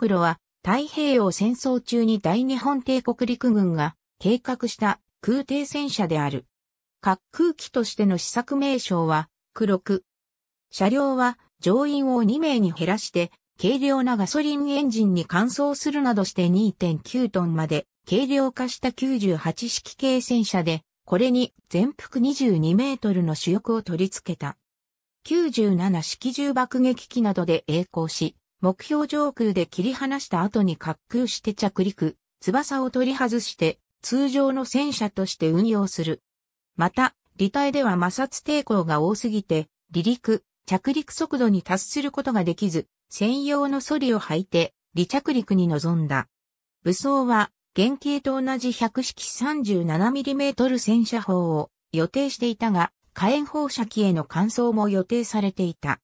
黒は太平洋戦争中に大日本帝国陸軍が計画した空挺戦車である。滑空機としての試作名称は黒く。車両は乗員を2名に減らして軽量なガソリンエンジンに換装するなどして2.9トンまで軽量化した98式軽戦車で、これに全幅22メートルの主翼を取り付けた。97式重爆撃機などで栄光し、目標上空で切り離した後に滑空して着陸、翼を取り外して通常の戦車として運用する。また、離体では摩擦抵抗が多すぎて、離陸、着陸速度に達することができず、専用のソリを履いて、離着陸に臨んだ。武装は、原型と同じ100式 37mm 戦車砲を予定していたが、火炎放射器への換装も予定されていた。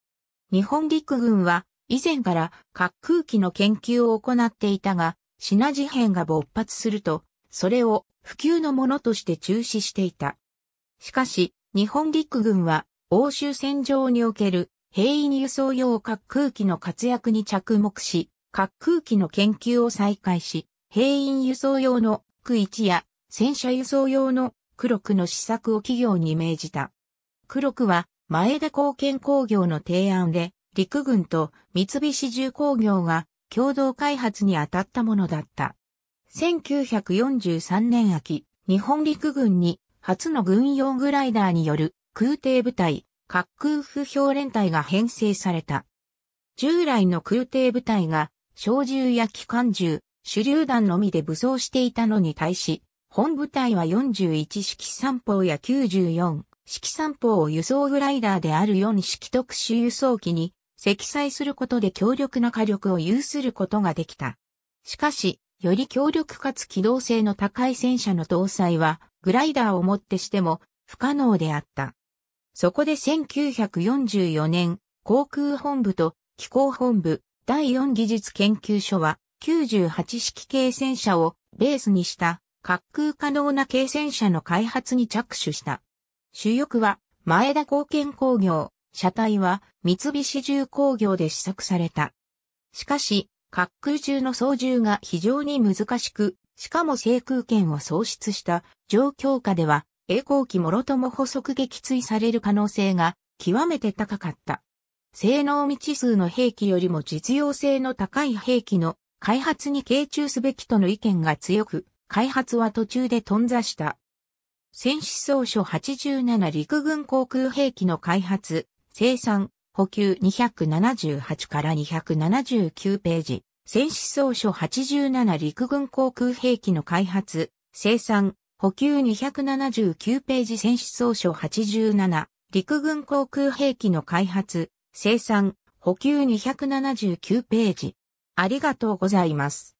日本陸軍は以前から滑空機の研究を行っていたが、シナ事変が勃発すると、それを普及のものとして中止していた。しかし、日本陸軍は欧州戦場における兵員輸送用滑空機の活躍に着目し、滑空機の研究を再開し、兵員輸送用の区1や戦車輸送用の黒区の施策を企業に命じた。黒区は前田貢献工業の提案で陸軍と三菱重工業が共同開発に当たったものだった。1943年秋、日本陸軍に初の軍用グライダーによる空挺部隊、滑空不評連隊が編成された。従来の空挺部隊が小銃や機関銃、手榴弾のみで武装していたのに対し、本部隊は41式三砲や94式三砲を輸送グライダーである4式特殊輸送機に積載することで強力な火力を有することができた。しかし、より強力かつ機動性の高い戦車の搭載は、グライダーをもってしても不可能であった。そこで1944年、航空本部と機構本部第4技術研究所は98式軽戦車をベースにした滑空可能な軽戦車の開発に着手した。主翼は前田貢献工業、車体は三菱重工業で試作された。しかし、滑空中の操縦が非常に難しく、しかも制空権を喪失した状況下では、栄光機もろとも補足撃墜される可能性が極めて高かった。性能未知数の兵器よりも実用性の高い兵器の開発に傾注すべきとの意見が強く、開発は途中で頓挫した。戦死総書87陸軍航空兵器の開発、生産、補給278から279ページ、戦死総書87陸軍航空兵器の開発、生産、補給279ページ戦死総書87、陸軍航空兵器の開発、生産、補給279ページ。ありがとうございます。